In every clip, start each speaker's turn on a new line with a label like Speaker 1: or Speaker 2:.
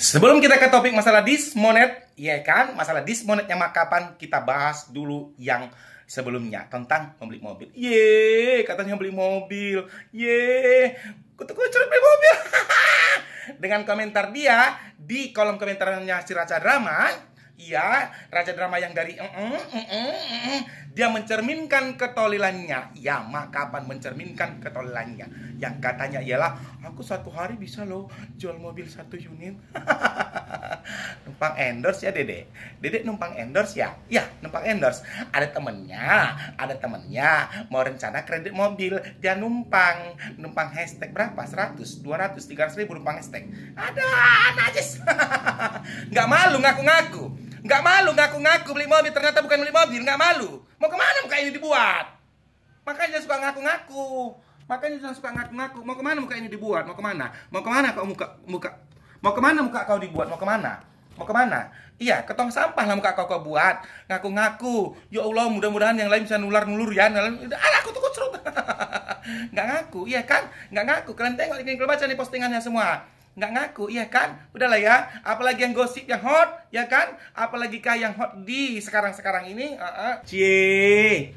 Speaker 1: Sebelum kita ke topik masalah dismonet, ya kan? Masalah dismonetnya makapan kita bahas dulu yang sebelumnya tentang membeli mobil. Ye, katanya beli mobil. Ye, kutu kutuk beli mobil. Dengan komentar dia di kolom komentarnya Siraca Drama, Iya, raja drama yang dari mm -mm, mm -mm, mm, mm. dia mencerminkan ketolilannya. Ya, makapan mencerminkan ketolilannya. Yang katanya ialah, aku satu hari bisa loh jual mobil satu unit. numpang endorse ya Dede. Dede numpang endorse ya? Ya, numpang endorse. Ada temennya, ada temennya mau rencana kredit mobil. Dia numpang, numpang hashtag berapa? 100, 200, 300 ribu numpang hashtag. Ada, najis. Nggak malu ngaku-ngaku. Nggak malu ngaku-ngaku beli mobil, ternyata bukan beli mobil, nggak malu. Mau kemana muka ini dibuat? Makanya suka ngaku-ngaku. Makanya jangan suka ngaku-ngaku. Mau kemana muka ini dibuat? Mau kemana? Mau kemana kau muka muka? Mau kemana muka kau dibuat? Mau kemana? Mau kemana? Iya, ketong sampah lah muka kau kau buat. Ngaku-ngaku. Ya Allah, mudah-mudahan yang lain bisa nular-nulur ya. Alah, aku tuh kucerut. Nggak ngaku, iya kan? Nggak ngaku. Kalian tengok kalian baca nih postingannya semua nggak ngaku, ya kan? Udahlah ya. Apalagi yang gosip yang hot, ya kan? Apalagi kah yang hot di sekarang-sekarang ini? Uh -uh. Cie,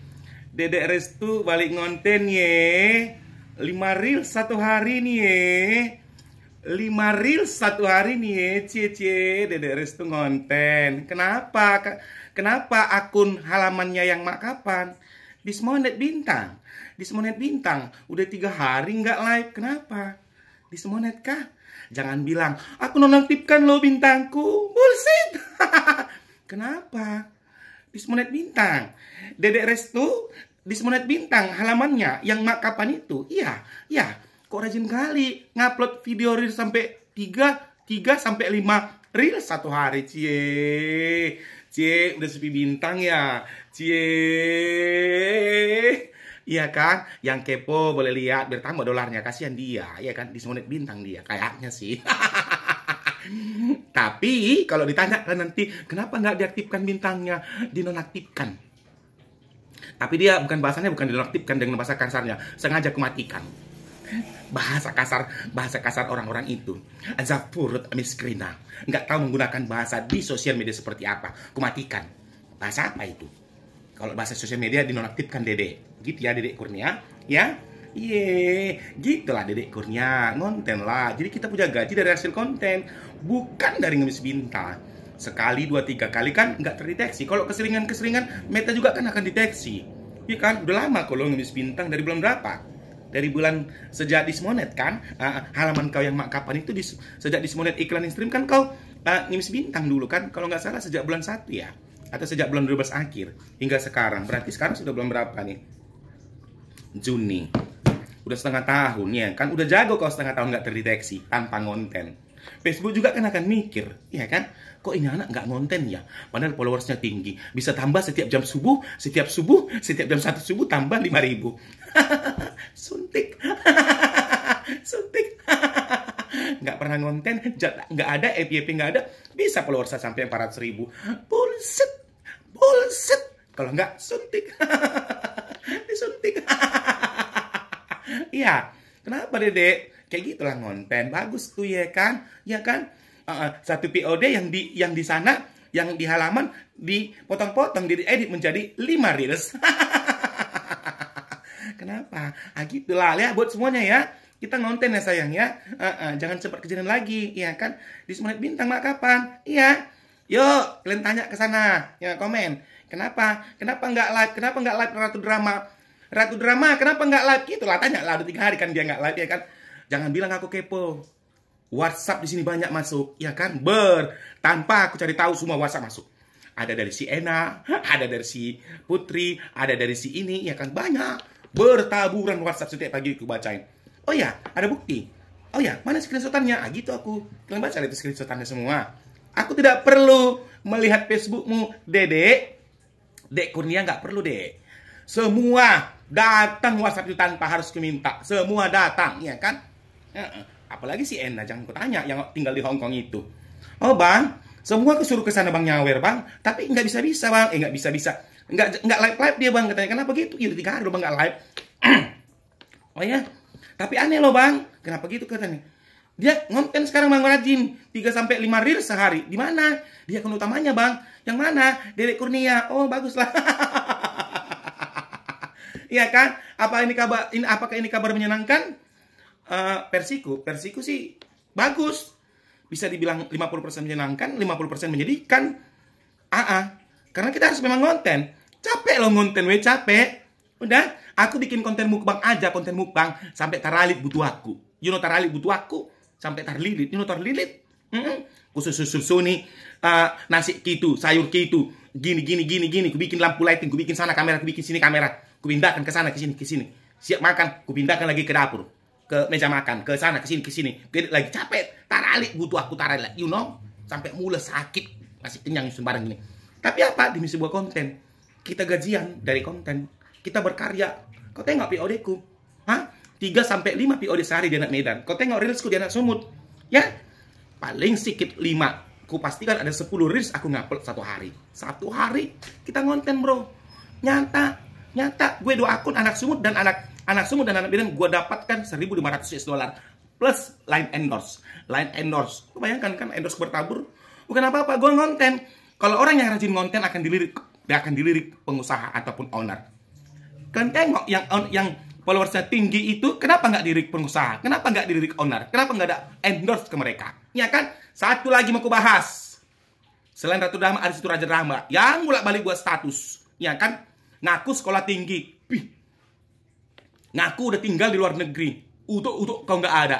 Speaker 1: dedek restu balik ngonten ye. 5 reel satu hari nih ye. 5 reel satu hari nih ye. c, cie, dedek restu ngonten. Kenapa? Kenapa akun halamannya yang makapan? kapan? monet bintang. monet bintang. Udah tiga hari nggak live. Kenapa? Semonet kah? Jangan bilang, aku nonaktifkan lo bintangku. Bullshit. Kenapa? Semonet bintang. Dedek Restu Semonet bintang halamannya yang makapan itu. Iya, iya. Kok rajin kali ngupload video reel sampai 3 3 sampai 5 reel satu hari. Cie. Cie, udah sepi bintang ya. Cie. Iya kan? Yang kepo boleh lihat bertambah dolarnya. Kasihan dia, iya kan? disunat bintang dia kayaknya sih. Tapi kalau ditanya kan nanti kenapa nggak diaktifkan bintangnya, dinonaktifkan. Tapi dia bukan bahasanya bukan dinonaktifkan dengan bahasa kasarnya, sengaja kumatikan. Bahasa kasar, bahasa kasar orang-orang itu. Zafurut miskrina. Nggak tahu menggunakan bahasa di sosial media seperti apa. Kumatikan. Bahasa apa itu? Kalau bahasa sosial media dinonaktifkan dede gitu ya Dedek Kurnia ya Iye, gitulah Dedek Kurnia, ngonten lah. Jadi kita punya gaji dari hasil konten, bukan dari ngemis bintang. Sekali, dua, tiga kali kan nggak terdeteksi. Kalau keseringan-keseringan, meta juga kan akan deteksi. Iya kan, udah lama kalau ngemis bintang dari bulan berapa? Dari bulan sejak dismonet kan, uh, halaman kau yang mak kapan itu dis, sejak dismonet iklan stream kan kau uh, ngemis bintang dulu kan, kalau nggak salah sejak bulan satu ya atau sejak bulan 12 akhir hingga sekarang berarti sekarang sudah bulan berapa nih Juni. Udah setengah tahun ya kan? Udah jago kalau setengah tahun nggak terdeteksi tanpa konten. Facebook juga kan akan mikir, ya kan? Kok ini anak nggak konten ya? Padahal followersnya tinggi. Bisa tambah setiap jam subuh, setiap subuh, setiap jam satu subuh tambah 5 ribu. Suntik. Suntik. nggak pernah konten, nggak ada, FYP nggak ada. Bisa followersnya sampai 400 ribu. Bullshit. Bullshit. Kalau nggak, suntik. Disuntik. Iya. Kenapa Dede? Kayak gitulah ngonten. Bagus tuh ya kan? Ya kan? Uh, uh, satu POD yang di yang di sana yang di halaman dipotong-potong edit menjadi lima reels. Kenapa? Ah gitulah ya buat semuanya ya. Kita ngonten ya sayang ya. Uh, uh, jangan cepat kejadian lagi, ya kan? Di semangat bintang mak kapan? Iya. Yuk, kalian tanya ke sana. Ya komen. Kenapa? Kenapa nggak live? Kenapa nggak live Ratu Drama? Ratu drama, kenapa nggak live? Gitu lah, tanya lah, udah tiga hari kan dia nggak live, ya kan? Jangan bilang aku kepo. WhatsApp di sini banyak masuk, ya kan? Ber, tanpa aku cari tahu semua WhatsApp masuk. Ada dari si Ena, ada dari si Putri, ada dari si ini, ya kan? Banyak. Bertaburan WhatsApp setiap pagi aku bacain. Oh ya, ada bukti. Oh ya, mana screenshotannya? Ah, gitu aku. Kalian baca lihat screenshotannya semua. Aku tidak perlu melihat Facebookmu, Dedek. Dek Kurnia nggak perlu, Dek. Semua Datang WhatsApp itu tanpa harus keminta. Semua datang, ya kan? Apalagi si Ena, jangan kutanya yang tinggal di Hong Kong itu. Oh bang, semua kesuruh ke sana bang nyawer bang, tapi nggak bisa bisa bang, eh nggak bisa bisa, nggak nggak live live dia bang katanya kenapa gitu? Iya tiga hari bang nggak live. oh ya, tapi aneh loh bang, kenapa gitu katanya? Dia ngonten sekarang Bang Rajin 3 sampai lima rir sehari. Di mana? Dia kan utamanya, Bang. Yang mana? Derek Kurnia. Oh, bagus lah. Iya kan? Apa ini kabar ini apakah ini kabar menyenangkan? Uh, Persiku, Persiku sih bagus. Bisa dibilang 50% menyenangkan, 50% menyedihkan. Aa, karena kita harus memang konten. Capek loh konten, we capek. Udah, aku bikin konten mukbang aja, konten mukbang sampai taralit butuh aku. You know taralit butuh aku sampai tarlilit, you know tarlilit. Mm -mm. Khusus susu nih, uh, nasi kitu, sayur kitu, gini gini gini gini, ku bikin lampu lighting, ku bikin sana kamera, ku bikin sini kamera kupindahkan ke sana ke sini ke sini. Siap makan, kupindahkan lagi ke dapur, ke meja makan, ke sana ke sini ke sini. Lagi capek, tarali butuh aku taralik, you know? Sampai mulai sakit, masih kenyang sembarang ini. Tapi apa demi sebuah konten? Kita gajian dari konten. Kita berkarya. Kau tengok POD ku. Hah? 3 sampai 5 POD sehari di anak Medan. Kau tengok reelsku di anak Sumut. Ya? Paling sedikit lima, Ku pastikan ada sepuluh reels aku ngapel satu hari. Satu hari kita ngonten, Bro. Nyata Nyata gue dua akun anak sumut dan anak anak sumut dan anak bidan gue dapatkan 1500 US dollar plus line endorse. Line endorse. Lu bayangkan kan endorse bertabur. Bukan apa-apa, gue ngonten. Kalau orang yang rajin ngonten akan dilirik, dia akan dilirik pengusaha ataupun owner. Kan tengok yang yang followersnya tinggi itu kenapa nggak dilirik pengusaha? Kenapa nggak dilirik owner? Kenapa nggak ada endorse ke mereka? Ya kan? Satu lagi mau aku bahas. Selain Ratu Dharma, ada situ Raja Dharma. Yang bolak balik gue status. Ya kan? Ngaku sekolah tinggi. Bih. Ngaku udah tinggal di luar negeri. Untuk untuk kau nggak ada.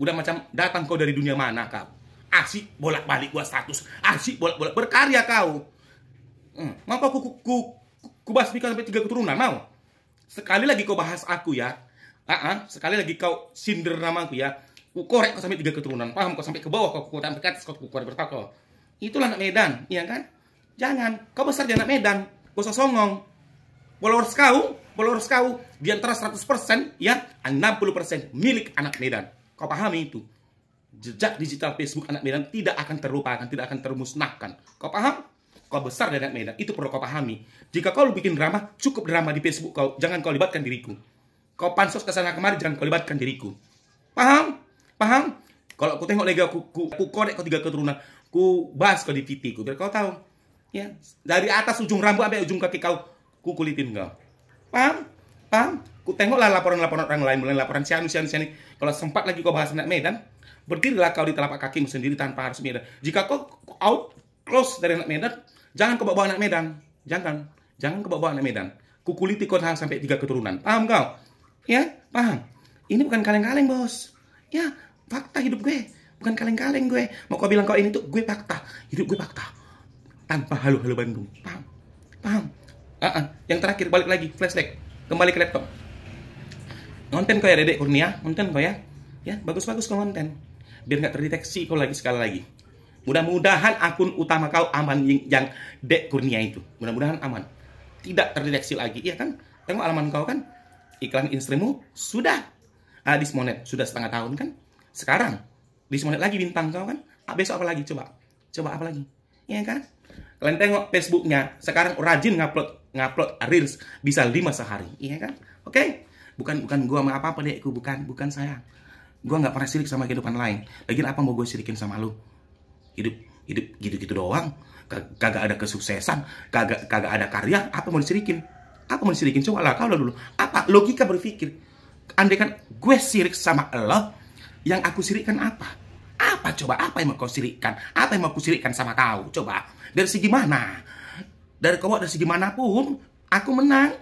Speaker 1: Udah macam datang kau dari dunia mana kau. Asik bolak-balik gua status. Asik bolak-balik berkarya kau. Hmm. Mau kau ku, ku, ku, ku sampai tiga keturunan mau? Sekali lagi kau bahas aku ya. Uh -uh. sekali lagi kau sinder nama aku ya. Ku korek kau sampai tiga keturunan. Paham kau sampai ke bawah kau ku sampai kau ku Itulah anak Medan, iya kan? Jangan, kau besar di anak Medan, Kau usah songong followers kau, followers kau di antara 100% ya 60% milik anak Medan. Kau pahami itu? Jejak digital Facebook anak Medan tidak akan terlupakan, tidak akan termusnahkan. Kau paham? Kau besar dari anak Medan, itu perlu kau pahami. Jika kau bikin drama, cukup drama di Facebook kau, jangan kau libatkan diriku. Kau pansos ke sana kemari, jangan kau libatkan diriku. Paham? Paham? Kalau aku tengok lagi aku, aku, aku korek kau tiga keturunan, ku bahas kau di TV ku biar kau tahu. Ya, dari atas ujung rambut sampai ujung kaki kau, ku kulitin kau. Paham? Paham? Ku tengoklah laporan-laporan orang lain, mulai laporan sianu, sianu, sianu. Kalau sempat lagi kau bahas anak Medan, berdirilah kau di telapak kakimu sendiri tanpa harus Medan. Jika kau out close dari anak Medan, jangan kau bawa anak Medan. Jangan. Jangan kau bawa anak Medan. Kukuliti kau sampai tiga keturunan. Paham kau? Ya? Paham? Ini bukan kaleng-kaleng, bos. Ya, fakta hidup gue. Bukan kaleng-kaleng gue. Mau kau bilang kau ini tuh gue fakta. Hidup gue fakta. Tanpa halu-halu Bandung. Paham? Paham? Ah, ah. yang terakhir balik lagi flashback kembali ke laptop konten kau ya dedek kurnia konten kau ya ya bagus-bagus kau konten biar nggak terdeteksi kau lagi sekali lagi mudah-mudahan akun utama kau aman yang, yang dek kurnia itu mudah-mudahan aman tidak terdeteksi lagi iya kan tengok alaman kau kan iklan instrimu sudah ah, monet sudah setengah tahun kan sekarang monet lagi bintang kau kan ah, besok apa lagi coba coba apa lagi iya kan kalian tengok Facebooknya sekarang rajin ngupload ngupload reels bisa lima sehari, iya kan? Oke. Okay? Bukan bukan gua sama apa-apa deh, bukan bukan saya. Gua nggak pernah sirik sama kehidupan lain. lagi apa mau gue sirikin sama lu? Hidup hidup gitu-gitu doang. kagak ada kesuksesan, kagak kagak ada karya, apa mau disirikin? Apa mau disirikin? Coba lah kau dulu. Apa logika berpikir? Andai kan gue sirik sama lo, yang aku sirikkan apa? apa coba apa yang mau kau sirikan apa yang mau kusirikan sama kau coba dari segi mana dari kau dari segi manapun, aku menang.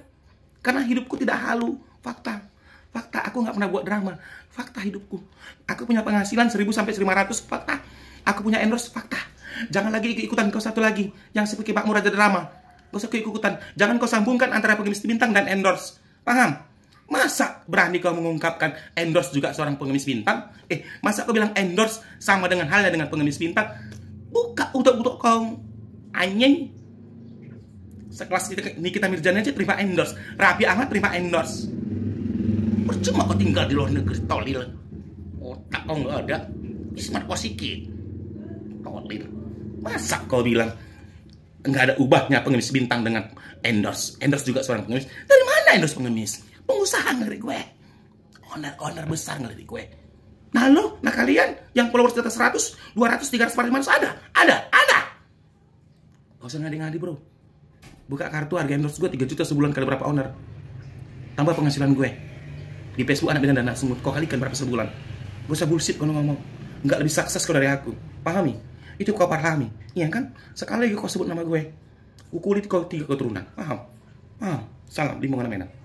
Speaker 1: Karena hidupku tidak halu. Fakta. Fakta, aku nggak pernah buat drama. Fakta hidupku. Aku punya penghasilan 1000 sampai 1500 fakta. Aku punya endorse fakta. Jangan lagi ikut-ikutan kau satu lagi yang seperti Pak Murad drama. Gak usah ikutan Jangan kau sambungkan antara pengemis bintang dan endorse. Paham? Masa berani kau mengungkapkan endorse juga seorang pengemis bintang? Eh, masa kau bilang endorse sama dengan halnya dengan pengemis bintang? Buka untuk untuk kau anjing sekelas kita Nikita Mirjani aja terima endorse rapi amat terima endorse percuma kau tinggal di luar negeri tolil otak kau nggak ada smart kau sikit tolil masa kau bilang nggak ada ubahnya pengemis bintang dengan endorse endorse juga seorang pengemis dari mana endorse pengemis pengusaha ngeri gue owner owner besar ngeri gue nah lo nah kalian yang followers di atas 100 200 300 400 ada ada ada gak usah ngadi-ngadi bro buka kartu harga endorse gue 3 juta sebulan kali berapa owner tambah penghasilan gue di Facebook anak bilang dana semut kau kalikan berapa sebulan gue usah bullshit kalau ngomong nggak lebih sukses kau dari aku pahami itu kau pahami iya kan sekali lagi kau sebut nama gue kulit kau tiga keturunan paham paham salam di mana mana